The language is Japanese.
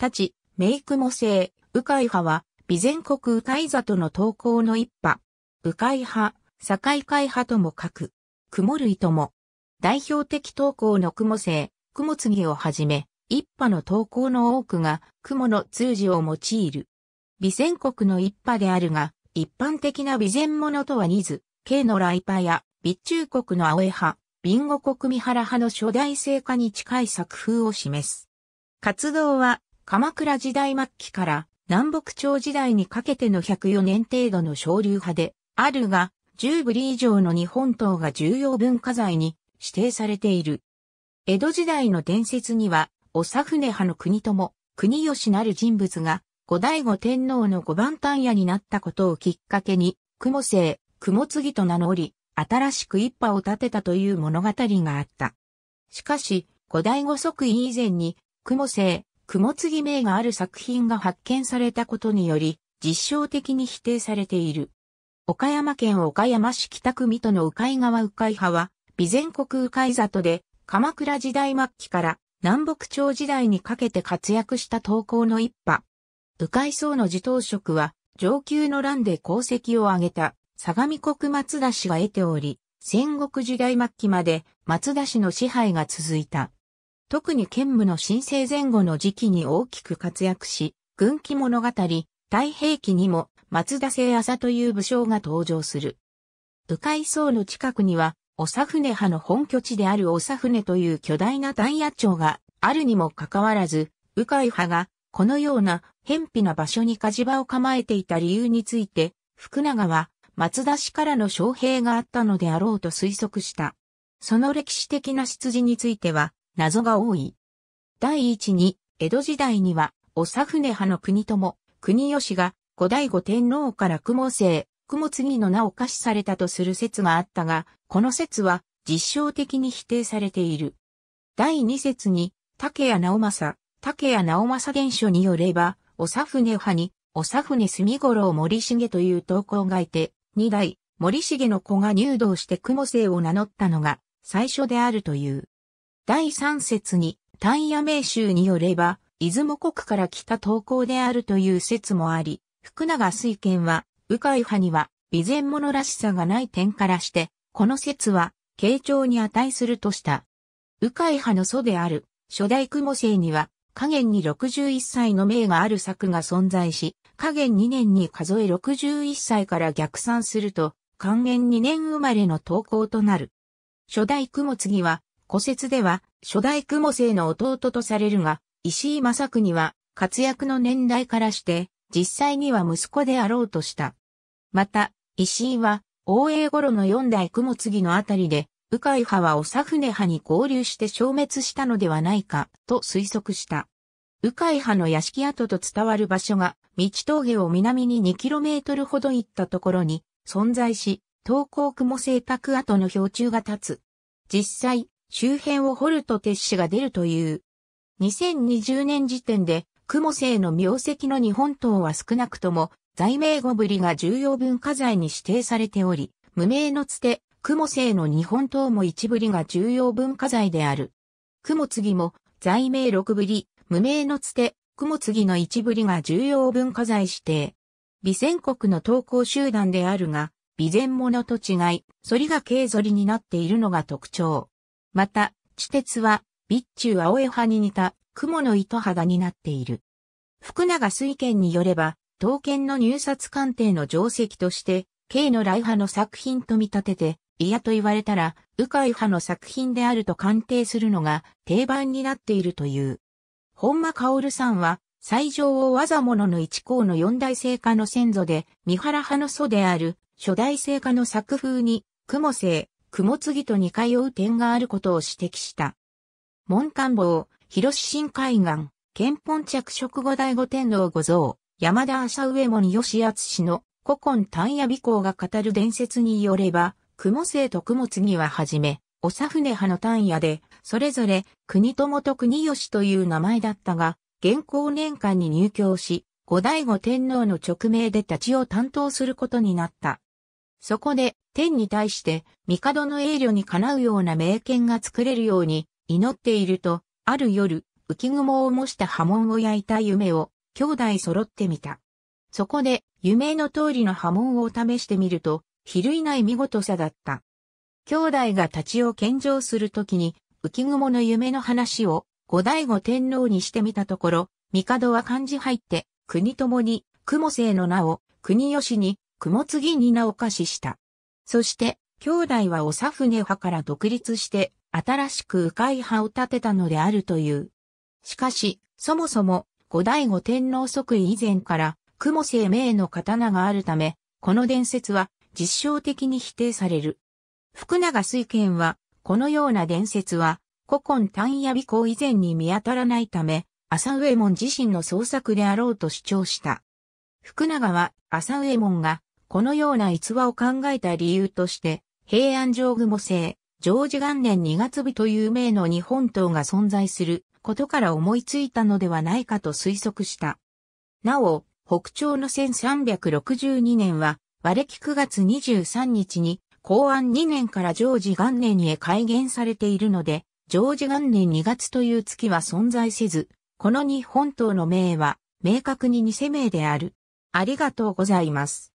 たち、メイクも性、右海派は、備前国右海座との投稿の一派。迂回派、境会派とも書く。雲類とも。代表的投稿の雲性、雲継ぎをはじめ、一派の投稿の多くが雲の通字を用いる。備前国の一派であるが、一般的な備前者とは似ず、慶のイ派や、備中国の青江派、ビンゴ国三原派の初代成果に近い作風を示す。活動は鎌倉時代末期から南北朝時代にかけての104年程度の昇流派であるが、10ブリ以上の日本島が重要文化財に指定されている。江戸時代の伝説には、おさふね派の国とも、国吉なる人物が、後醍醐天皇の五番単屋になったことをきっかけに、雲星、雲継と名乗り、新しく一派を立てたという物語があった。しかし、後醍醐即位以前に、雲星、雲継名がある作品が発見されたことにより、実証的に否定されている。岡山県岡山市北区水戸の鵜飼川鵜飼派は、備前国鵜飼里で、鎌倉時代末期から南北朝時代にかけて活躍した投稿の一派。鵜飼僧の自頭職は、上級の乱で功績を挙げた、相模国松田氏が得ており、戦国時代末期まで松田氏の支配が続いた。特に剣務の申請前後の時期に大きく活躍し、軍記物語、太平記にも松田聖朝という武将が登場する。迂回層の近くには、長船派の本拠地である長船という巨大な大野町があるにもかかわらず、迂回派がこのような偏僻な場所に火事場を構えていた理由について、福永は松田氏からの招聘があったのであろうと推測した。その歴史的な出自については、謎が多い。第一に、江戸時代には、長船派の国とも、国吉が、後醍醐天皇から雲星、雲継の名を可視されたとする説があったが、この説は、実証的に否定されている。第二説に、竹谷直政、竹谷直政伝書によれば、長船派に、長船住五郎森重という投稿がいて、二代、森重の子が入道して雲星を名乗ったのが、最初であるという。第3節に、タイヤ名州によれば、出雲国から来た投稿であるという説もあり、福永水賢は、鵜飼派には、備前者らしさがない点からして、この説は、慶長に値するとした。鵜飼派の祖である、初代雲生には、加減に61歳の命がある作が存在し、加減2年に数え61歳から逆算すると、還元2年生まれの投稿となる。初代雲次は、古説では、初代雲星の弟とされるが、石井正国は、活躍の年代からして、実際には息子であろうとした。また、石井は、応英頃の四代雲継のあたりで、鵜飼派は長船派に合流して消滅したのではないか、と推測した。鵜飼派の屋敷跡と伝わる場所が、道峠を南に 2km ほど行ったところに、存在し、東高雲製宅跡の標柱が立つ。実際、周辺を掘ると鉄子が出るという。2020年時点で、雲星の名跡の日本島は少なくとも、在名語ぶりが重要文化財に指定されており、無名のつて、雲星の日本島も一ぶりが重要文化財である。雲次も、在名六ぶり、無名のつて、雲次の一ぶりが重要文化財指定。備前国の投稿集団であるが、備前物と違い、反りが軽反りになっているのが特徴。また、地鉄は、備中青江派に似た、雲の糸肌になっている。福永水賢によれば、刀剣の入札鑑定の定石として、慶の来派の作品と見立てて、嫌と言われたら、鵜飼派の作品であると鑑定するのが定番になっているという。本間薫さんは、最上をわざもの一項の四大聖家の先祖で、三原派の祖である、初代聖家の作風に、雲星、雲継ぎと似通う点があることを指摘した。門官房、広新海岸、憲本着色後醍醐天皇御像、山田浅上門義厚の古今丹野美行が語る伝説によれば、雲生と雲継ぎははじめ、おさ船派の丹野で、それぞれ国友と国吉という名前だったが、現行年間に入教し、後醍醐天皇の直命で立ちを担当することになった。そこで、天に対して、帝の栄慮にかなうような名犬が作れるように、祈っていると、ある夜、浮雲を模した波紋を焼いた夢を、兄弟揃ってみた。そこで、夢の通りの波紋を試してみると、比類ない見事さだった。兄弟が立ちを献上するときに、浮雲の夢の話を、後醍醐天皇にしてみたところ、帝は漢字入って、国ともに、雲星の名を、国吉に、雲継に名を貸しした。そして、兄弟はおさふね派から独立して、新しく迂回派を立てたのであるという。しかし、そもそも、後醍醐天皇即位以前から、雲生命の刀があるため、この伝説は実証的に否定される。福永水賢は、このような伝説は、古今単野美行以前に見当たらないため、浅上門自身の創作であろうと主張した。福永は浅上門がこのような逸話を考えた理由として、平安上雲星、常時元年2月日という名の日本刀が存在することから思いついたのではないかと推測した。なお、北朝の1362年は、和暦9月23日に、公安2年から常時元年へ改元されているので、常時元年2月という月は存在せず、この日本刀の名は、明確に偽名である。ありがとうございます。